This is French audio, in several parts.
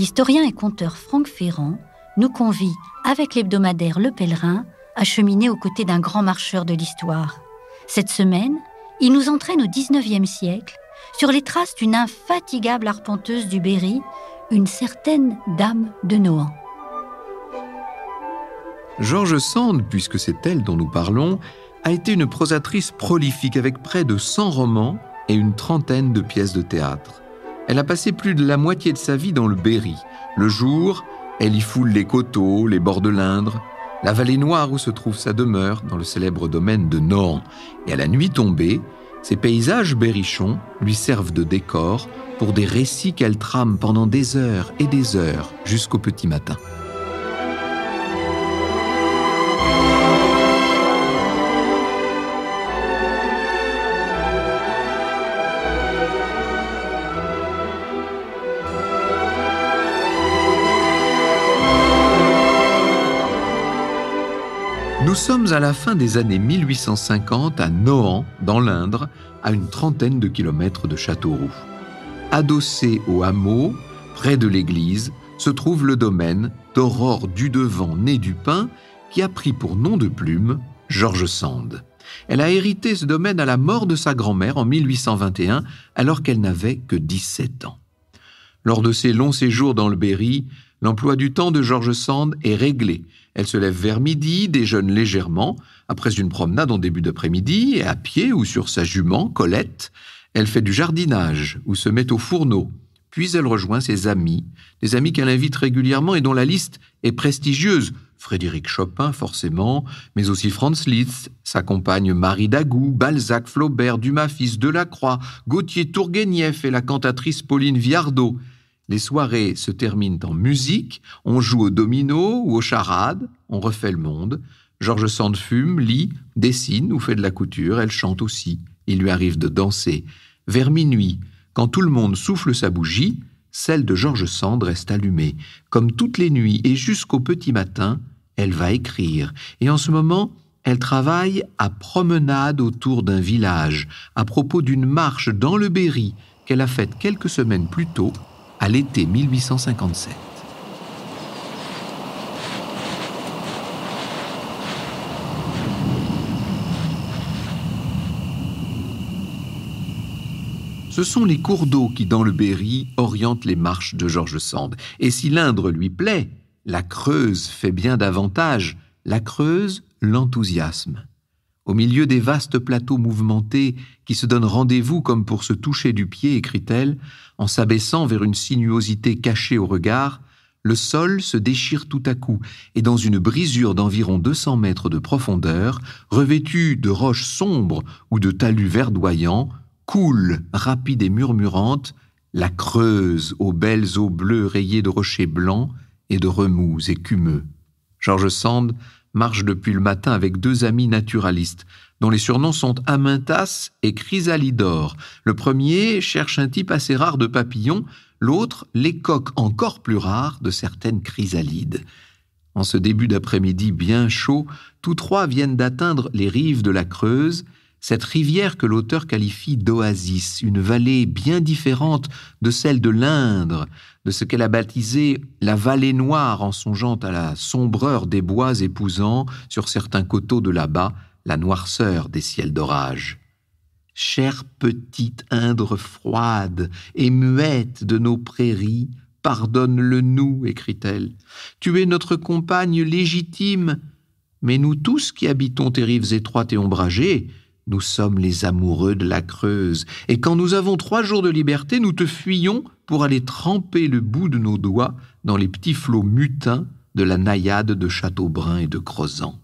l'historien et conteur Franck Ferrand nous convie, avec l'hebdomadaire Le Pèlerin, à cheminer aux côtés d'un grand marcheur de l'histoire. Cette semaine, il nous entraîne au XIXe siècle sur les traces d'une infatigable arpenteuse du Berry, une certaine Dame de Nohant. Georges Sand, puisque c'est elle dont nous parlons, a été une prosatrice prolifique avec près de 100 romans et une trentaine de pièces de théâtre. Elle a passé plus de la moitié de sa vie dans le Berry. Le jour, elle y foule les coteaux, les bords de l'Indre, la vallée noire où se trouve sa demeure, dans le célèbre domaine de Nohant. Et à la nuit tombée, ces paysages berrichons lui servent de décor pour des récits qu'elle trame pendant des heures et des heures jusqu'au petit matin. sommes à la fin des années 1850 à Nohant, dans l'Indre, à une trentaine de kilomètres de Châteauroux. Adossé au hameau, près de l'église, se trouve le domaine d'Aurore Dudevant Devant née du Pin, qui a pris pour nom de plume Georges Sand. Elle a hérité ce domaine à la mort de sa grand-mère en 1821, alors qu'elle n'avait que 17 ans. Lors de ses longs séjours dans le Berry, L'emploi du temps de George Sand est réglé. Elle se lève vers midi, déjeune légèrement, après une promenade en début d'après-midi, et à pied ou sur sa jument, Colette, elle fait du jardinage ou se met au fourneau. Puis elle rejoint ses amis, des amis qu'elle invite régulièrement et dont la liste est prestigieuse. Frédéric Chopin, forcément, mais aussi Franz Liszt, sa compagne Marie Dagou, Balzac, Flaubert, Dumas-Fils, Delacroix, Gauthier Tourguenieff et la cantatrice Pauline Viardot. Les soirées se terminent en musique, on joue au domino ou aux charades, on refait le monde. Georges Sand fume, lit, dessine ou fait de la couture, elle chante aussi, il lui arrive de danser. Vers minuit, quand tout le monde souffle sa bougie, celle de Georges Sand reste allumée. Comme toutes les nuits et jusqu'au petit matin, elle va écrire. Et en ce moment, elle travaille à promenade autour d'un village, à propos d'une marche dans le Berry qu'elle a faite quelques semaines plus tôt à l'été 1857. Ce sont les cours d'eau qui, dans le Berry, orientent les marches de Georges Sand. Et si l'Indre lui plaît, la Creuse fait bien davantage. La Creuse l'enthousiasme. Au milieu des vastes plateaux mouvementés qui se donnent rendez-vous comme pour se toucher du pied, écrit-elle, en s'abaissant vers une sinuosité cachée au regard, le sol se déchire tout à coup, et dans une brisure d'environ 200 mètres de profondeur, revêtue de roches sombres ou de talus verdoyants, coule, rapide et murmurante, la Creuse aux belles eaux bleues rayées de rochers blancs et de remous écumeux. George Sand marche depuis le matin avec deux amis naturalistes, dont les surnoms sont Amintas et Chrysalidor. Le premier cherche un type assez rare de papillons, l'autre les coques encore plus rares de certaines chrysalides. En ce début d'après-midi bien chaud, tous trois viennent d'atteindre les rives de la Creuse cette rivière que l'auteur qualifie d'oasis, une vallée bien différente de celle de l'Indre, de ce qu'elle a baptisé la vallée noire en songeant à la sombreur des bois épousant, sur certains coteaux de là-bas, la noirceur des ciels d'orage. Chère petite Indre froide et muette de nos prairies, pardonne-le-nous, écrit-elle. Tu es notre compagne légitime, mais nous tous qui habitons tes rives étroites et ombragées, nous sommes les amoureux de la Creuse, et quand nous avons trois jours de liberté, nous te fuyons pour aller tremper le bout de nos doigts dans les petits flots mutins de la naïade de Châteaubrun et de Crozan.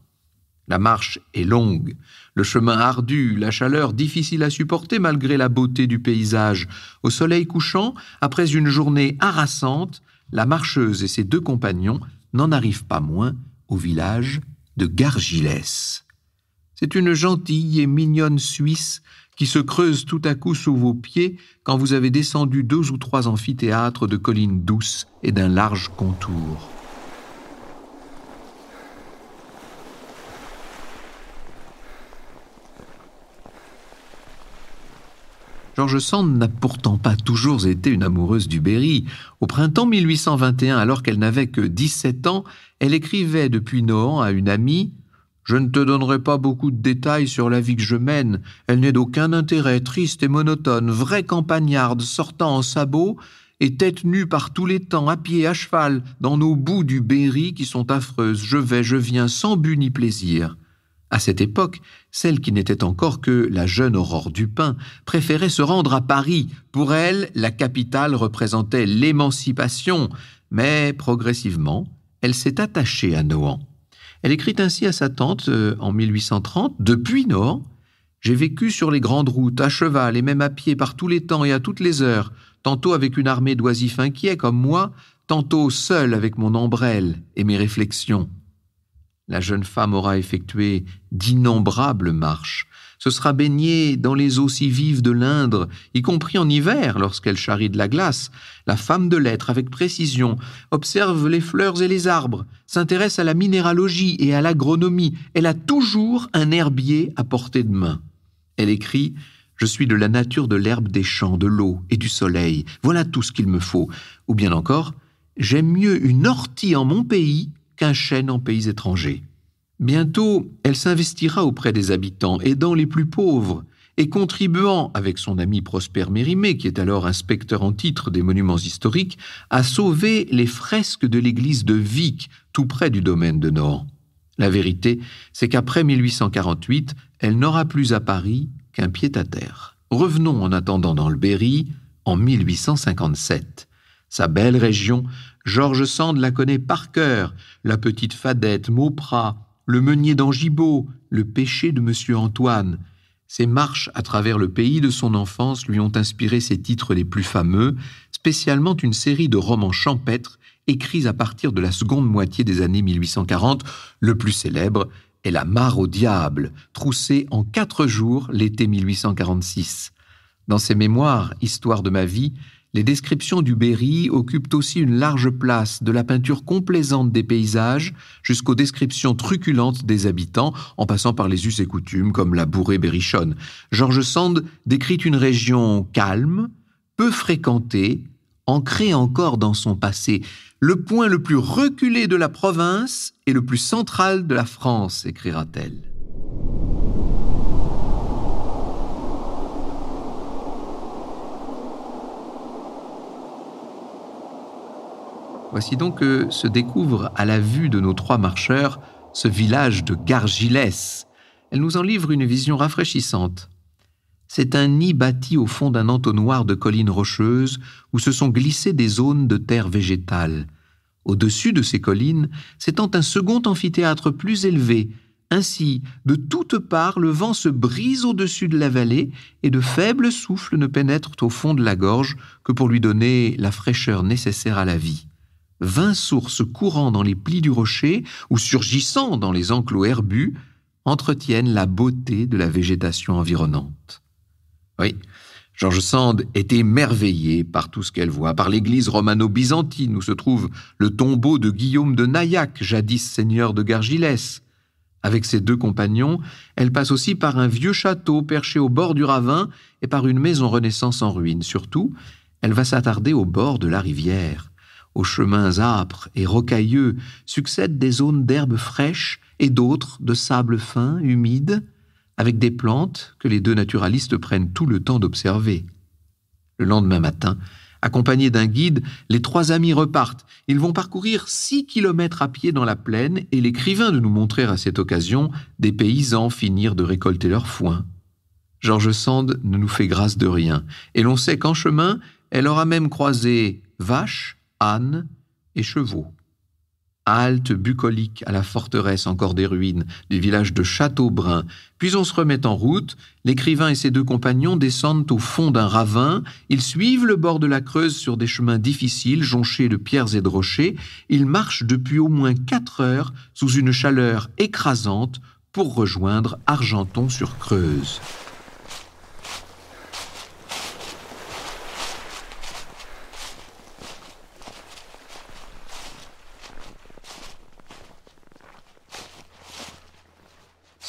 La marche est longue, le chemin ardu, la chaleur difficile à supporter malgré la beauté du paysage. Au soleil couchant, après une journée harassante, la marcheuse et ses deux compagnons n'en arrivent pas moins au village de Gargilès. C'est une gentille et mignonne Suisse qui se creuse tout à coup sous vos pieds quand vous avez descendu deux ou trois amphithéâtres de collines douces et d'un large contour. George Sand n'a pourtant pas toujours été une amoureuse du Berry. Au printemps 1821, alors qu'elle n'avait que 17 ans, elle écrivait depuis Nohant à une amie je ne te donnerai pas beaucoup de détails sur la vie que je mène, elle n'est d'aucun intérêt, triste et monotone, vraie campagnarde, sortant en sabots, et tête nue par tous les temps, à pied, à cheval, dans nos bouts du Berry qui sont affreuses, je vais, je viens, sans but ni plaisir. À cette époque, celle qui n'était encore que la jeune Aurore Dupin préférait se rendre à Paris. Pour elle, la capitale représentait l'émancipation, mais progressivement, elle s'est attachée à Nohant. Elle écrit ainsi à sa tante euh, en 1830 Depuis Nord, j'ai vécu sur les grandes routes, à cheval et même à pied, par tous les temps et à toutes les heures, tantôt avec une armée d'oisifs inquiets comme moi, tantôt seul avec mon ombrelle et mes réflexions. La jeune femme aura effectué d'innombrables marches, se sera baignée dans les eaux si vives de l'Indre, y compris en hiver lorsqu'elle charrie de la glace, la femme de lettres, avec précision, observe les fleurs et les arbres, s'intéresse à la minéralogie et à l'agronomie, elle a toujours un herbier à portée de main. Elle écrit je suis de la nature de l'herbe des champs, de l'eau et du soleil. Voilà tout ce qu'il me faut. Ou bien encore, j'aime mieux une ortie en mon pays qu'un chêne en pays étrangers. Bientôt, elle s'investira auprès des habitants, aidant les plus pauvres, et contribuant, avec son ami Prosper Mérimée, qui est alors inspecteur en titre des monuments historiques, à sauver les fresques de l'église de Vic, tout près du domaine de Nohant. La vérité, c'est qu'après 1848, elle n'aura plus à Paris qu'un pied à terre. Revenons en attendant dans le Berry, en 1857. Sa belle région, Georges Sand la connaît par cœur, la petite Fadette, Mauprat, le meunier d'Angibault, le péché de M. Antoine. Ses marches à travers le pays de son enfance lui ont inspiré ses titres les plus fameux, spécialement une série de romans champêtres écrits à partir de la seconde moitié des années 1840. Le plus célèbre est La mare au diable, troussée en quatre jours l'été 1846. Dans ses mémoires, Histoire de ma vie, les descriptions du Berry occupent aussi une large place, de la peinture complaisante des paysages jusqu'aux descriptions truculentes des habitants, en passant par les us et coutumes comme la bourrée berrichonne. George Sand décrit une région calme, peu fréquentée, ancrée encore dans son passé. Le point le plus reculé de la province et le plus central de la France, écrira-t-elle. Voici donc que se découvre à la vue de nos trois marcheurs ce village de Gargilès. Elle nous en livre une vision rafraîchissante. C'est un nid bâti au fond d'un entonnoir de collines rocheuses où se sont glissées des zones de terre végétale. Au-dessus de ces collines s'étend un second amphithéâtre plus élevé. Ainsi, de toutes parts, le vent se brise au-dessus de la vallée et de faibles souffles ne pénètrent au fond de la gorge que pour lui donner la fraîcheur nécessaire à la vie vingt sources courant dans les plis du rocher ou surgissant dans les enclos herbus entretiennent la beauté de la végétation environnante. Oui, George Sand est émerveillé par tout ce qu'elle voit, par l'église romano-byzantine où se trouve le tombeau de Guillaume de Nayac, jadis seigneur de Gargilès. Avec ses deux compagnons, elle passe aussi par un vieux château perché au bord du ravin et par une maison renaissance en ruine. Surtout, elle va s'attarder au bord de la rivière. Aux chemins âpres et rocailleux succèdent des zones d'herbes fraîches et d'autres de sable fin, humide, avec des plantes que les deux naturalistes prennent tout le temps d'observer. Le lendemain matin, accompagnés d'un guide, les trois amis repartent. Ils vont parcourir six kilomètres à pied dans la plaine et l'écrivain de nous montrer à cette occasion des paysans finir de récolter leur foin. Georges Sand ne nous fait grâce de rien, et l'on sait qu'en chemin, elle aura même croisé vaches, ânes et chevaux. Halte bucolique à la forteresse encore des ruines du village de Châteaubrun. Puis on se remet en route, l'écrivain et ses deux compagnons descendent au fond d'un ravin, ils suivent le bord de la Creuse sur des chemins difficiles, jonchés de pierres et de rochers, ils marchent depuis au moins quatre heures sous une chaleur écrasante pour rejoindre Argenton sur Creuse.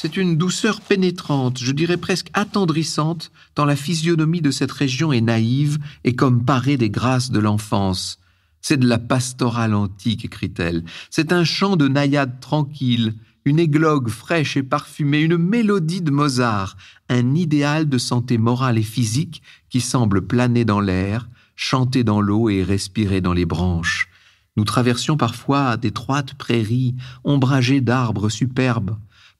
C'est une douceur pénétrante, je dirais presque attendrissante, tant la physionomie de cette région est naïve et comme parée des grâces de l'enfance. C'est de la pastorale antique, écrit-elle. C'est un chant de naïade tranquille, une églogue fraîche et parfumée, une mélodie de Mozart, un idéal de santé morale et physique qui semble planer dans l'air, chanter dans l'eau et respirer dans les branches. Nous traversions parfois d'étroites prairies ombragées d'arbres superbes,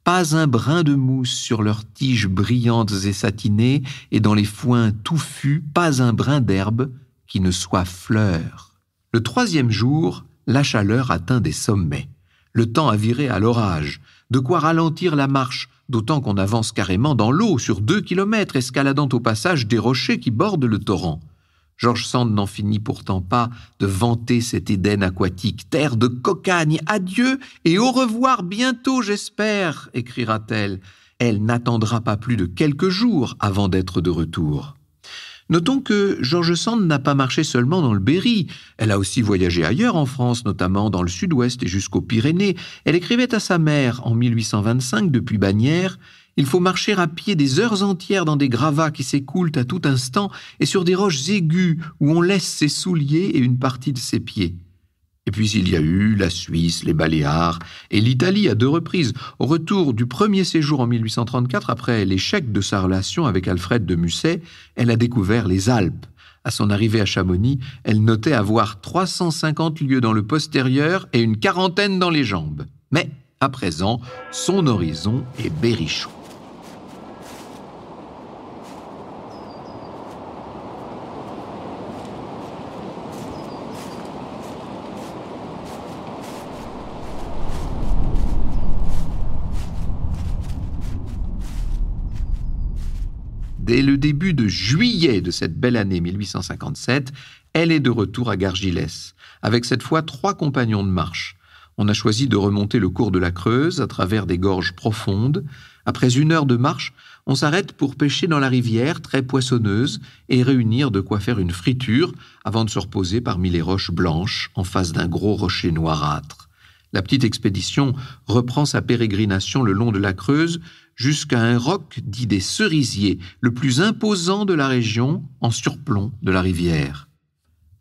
pas un brin de mousse sur leurs tiges brillantes et satinées, et dans les foins touffus, pas un brin d'herbe qui ne soit fleur. Le troisième jour, la chaleur atteint des sommets. Le temps a viré à l'orage, de quoi ralentir la marche, d'autant qu'on avance carrément dans l'eau sur deux kilomètres, escaladant au passage des rochers qui bordent le torrent. George Sand n'en finit pourtant pas de vanter cet Éden aquatique, terre de cocagne, adieu et au revoir bientôt, j'espère, écrira-t-elle. Elle, n'attendra pas plus de quelques jours avant d'être de retour. Notons que George Sand n'a pas marché seulement dans le Berry, elle a aussi voyagé ailleurs en France, notamment dans le sud-ouest et jusqu'aux Pyrénées. Elle écrivait à sa mère en 1825 depuis Bagnères il faut marcher à pied des heures entières dans des gravats qui s'écoulent à tout instant et sur des roches aiguës où on laisse ses souliers et une partie de ses pieds. Et puis il y a eu la Suisse, les Baléares et l'Italie à deux reprises, au retour du premier séjour en 1834 après l'échec de sa relation avec Alfred de Musset, elle a découvert les Alpes. À son arrivée à Chamonix, elle notait avoir 350 lieues dans le postérieur et une quarantaine dans les jambes. Mais, à présent, son horizon est berrichon. dès le début de juillet de cette belle année 1857, elle est de retour à Gargilès, avec cette fois trois compagnons de marche. On a choisi de remonter le cours de la Creuse à travers des gorges profondes. Après une heure de marche, on s'arrête pour pêcher dans la rivière très poissonneuse et réunir de quoi faire une friture avant de se reposer parmi les roches blanches en face d'un gros rocher noirâtre. La petite expédition reprend sa pérégrination le long de la Creuse jusqu'à un roc dit des cerisiers, le plus imposant de la région, en surplomb de la rivière.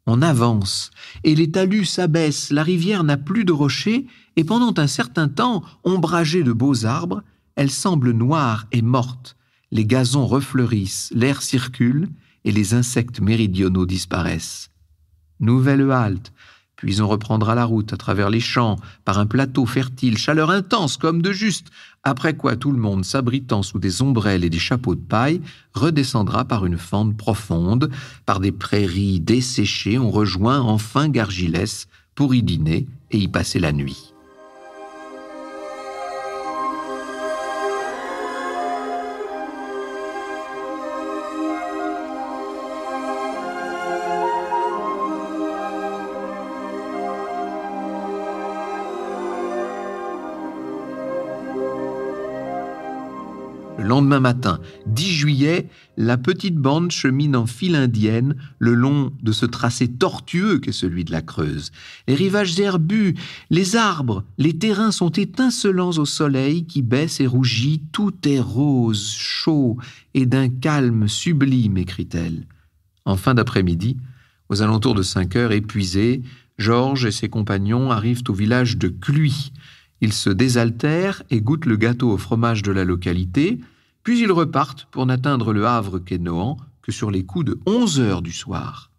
On avance, et les talus s'abaissent, la rivière n'a plus de rochers, et pendant un certain temps, ombragée de beaux arbres, elle semble noire et morte. Les gazons refleurissent, l'air circule, et les insectes méridionaux disparaissent. Nouvelle halte, puis on reprendra la route à travers les champs, par un plateau fertile, chaleur intense comme de juste, après quoi tout le monde, s'abritant sous des ombrelles et des chapeaux de paille, redescendra par une fente profonde, par des prairies desséchées, on rejoint enfin Gargilès pour y dîner et y passer la nuit. lendemain matin, 10 juillet, la petite bande chemine en file indienne le long de ce tracé tortueux qu'est celui de la Creuse. Les rivages herbus, les arbres, les terrains sont étincelants au soleil qui baisse et rougit. Tout est rose, chaud et d'un calme sublime, écrit-elle. En fin d'après-midi, aux alentours de 5 heures, épuisés, Georges et ses compagnons arrivent au village de Cluy. Ils se désaltèrent et goûtent le gâteau au fromage de la localité, puis ils repartent pour n'atteindre le Havre qu'est Nohant que sur les coups de 11 heures du soir.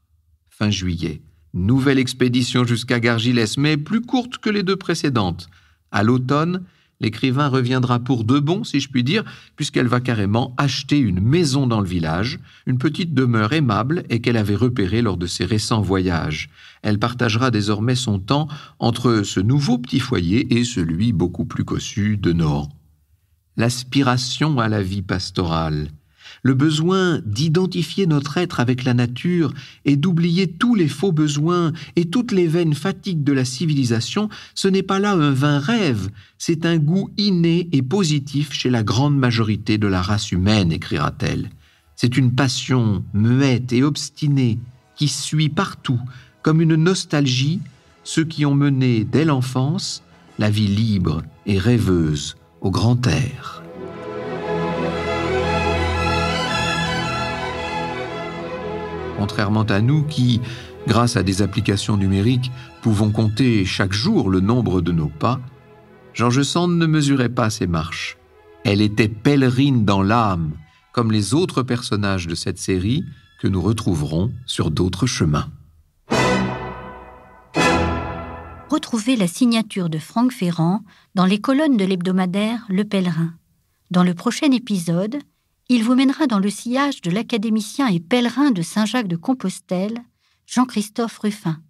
Fin juillet, nouvelle expédition jusqu'à Gargilès, mais plus courte que les deux précédentes. À l'automne, l'écrivain reviendra pour de bon, si je puis dire, puisqu'elle va carrément acheter une maison dans le village, une petite demeure aimable et qu'elle avait repérée lors de ses récents voyages. Elle partagera désormais son temps entre ce nouveau petit foyer et celui beaucoup plus cossu de Nohant l'aspiration à la vie pastorale, le besoin d'identifier notre être avec la nature et d'oublier tous les faux besoins et toutes les vaines fatigues de la civilisation, ce n'est pas là un vain rêve, c'est un goût inné et positif chez la grande majorité de la race humaine, écrira-t-elle. C'est une passion muette et obstinée qui suit partout, comme une nostalgie, ceux qui ont mené dès l'enfance la vie libre et rêveuse au grand air. Contrairement à nous qui, grâce à des applications numériques, pouvons compter chaque jour le nombre de nos pas, Georges Sand ne mesurait pas ses marches. Elle était pèlerine dans l'âme, comme les autres personnages de cette série que nous retrouverons sur d'autres chemins. Retrouvez la signature de Franck Ferrand dans les colonnes de l'hebdomadaire Le Pèlerin. Dans le prochain épisode, il vous mènera dans le sillage de l'académicien et pèlerin de Saint-Jacques de Compostelle, Jean-Christophe Ruffin.